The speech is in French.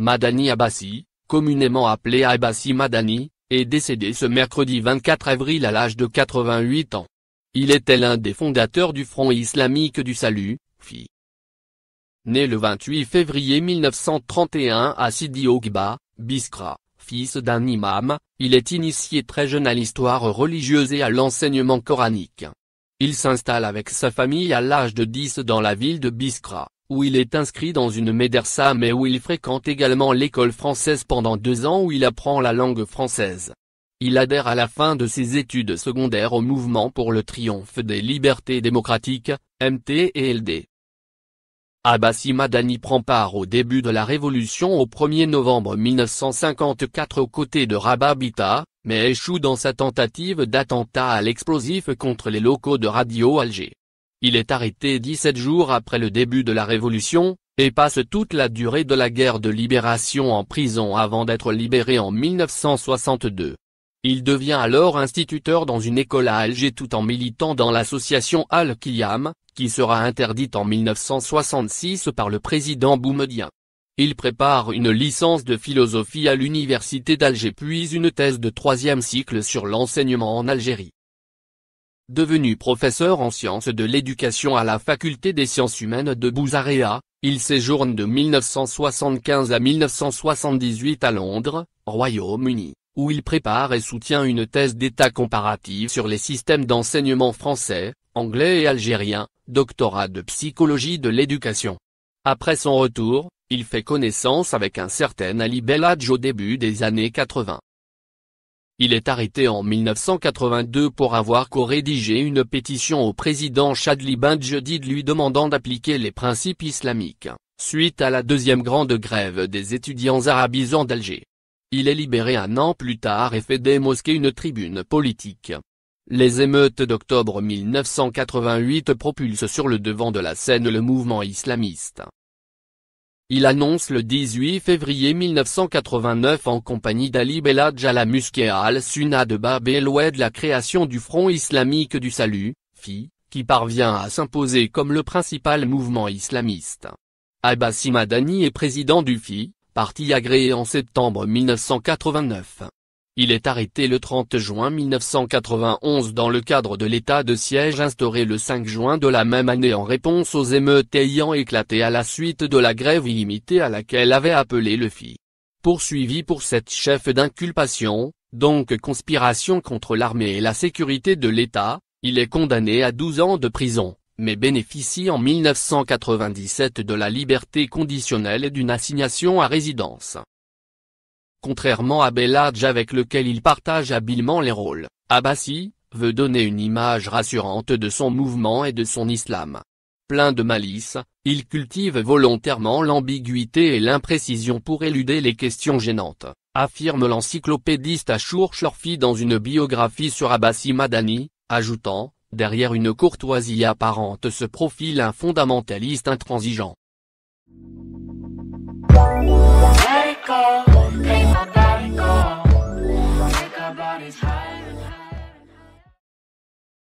Madani Abbassi, communément appelé Abbasi Madani, est décédé ce mercredi 24 avril à l'âge de 88 ans. Il était l'un des fondateurs du Front islamique du salut, FI. Né le 28 février 1931 à Sidi Ogba, Biskra, fils d'un imam, il est initié très jeune à l'histoire religieuse et à l'enseignement coranique. Il s'installe avec sa famille à l'âge de 10 dans la ville de Biskra où il est inscrit dans une médersa mais où il fréquente également l'école française pendant deux ans où il apprend la langue française. Il adhère à la fin de ses études secondaires au Mouvement pour le triomphe des libertés démocratiques, MT et LD. Abbasi Madani prend part au début de la Révolution au 1er novembre 1954 aux côtés de Rabat Bita, mais échoue dans sa tentative d'attentat à l'explosif contre les locaux de Radio Alger. Il est arrêté 17 jours après le début de la Révolution, et passe toute la durée de la guerre de libération en prison avant d'être libéré en 1962. Il devient alors instituteur dans une école à Alger tout en militant dans l'association al kiyam qui sera interdite en 1966 par le président Boumedien. Il prépare une licence de philosophie à l'université d'Alger puis une thèse de troisième cycle sur l'enseignement en Algérie. Devenu professeur en sciences de l'éducation à la faculté des sciences humaines de Bouzarea, il séjourne de 1975 à 1978 à Londres, Royaume-Uni, où il prépare et soutient une thèse d'état comparative sur les systèmes d'enseignement français, anglais et algérien, doctorat de psychologie de l'éducation. Après son retour, il fait connaissance avec un certain Ali Belladj au début des années 80. Il est arrêté en 1982 pour avoir co-rédigé une pétition au président Chadli Bendjedid lui demandant d'appliquer les principes islamiques, suite à la deuxième grande grève des étudiants arabisants d'Alger. Il est libéré un an plus tard et fait des mosquées une tribune politique. Les émeutes d'octobre 1988 propulsent sur le devant de la scène le mouvement islamiste. Il annonce le 18 février 1989 en compagnie d'Ali à la Al-Sunna de Bab el Oued la création du Front islamique du salut, FI, qui parvient à s'imposer comme le principal mouvement islamiste. Abbas Madani est président du FI, parti agréé en septembre 1989. Il est arrêté le 30 juin 1991 dans le cadre de l'état de siège instauré le 5 juin de la même année en réponse aux émeutes ayant éclaté à la suite de la grève illimitée à laquelle avait appelé le FI. Poursuivi pour cette chef d'inculpation, donc conspiration contre l'armée et la sécurité de l'État, il est condamné à 12 ans de prison, mais bénéficie en 1997 de la liberté conditionnelle et d'une assignation à résidence. Contrairement à Belladj avec lequel il partage habilement les rôles, Abbasi, veut donner une image rassurante de son mouvement et de son islam. Plein de malice, il cultive volontairement l'ambiguïté et l'imprécision pour éluder les questions gênantes, affirme l'encyclopédiste Ashour Shorfi dans une biographie sur Abbasi Madani, ajoutant, derrière une courtoisie apparente se profile un fondamentaliste intransigeant.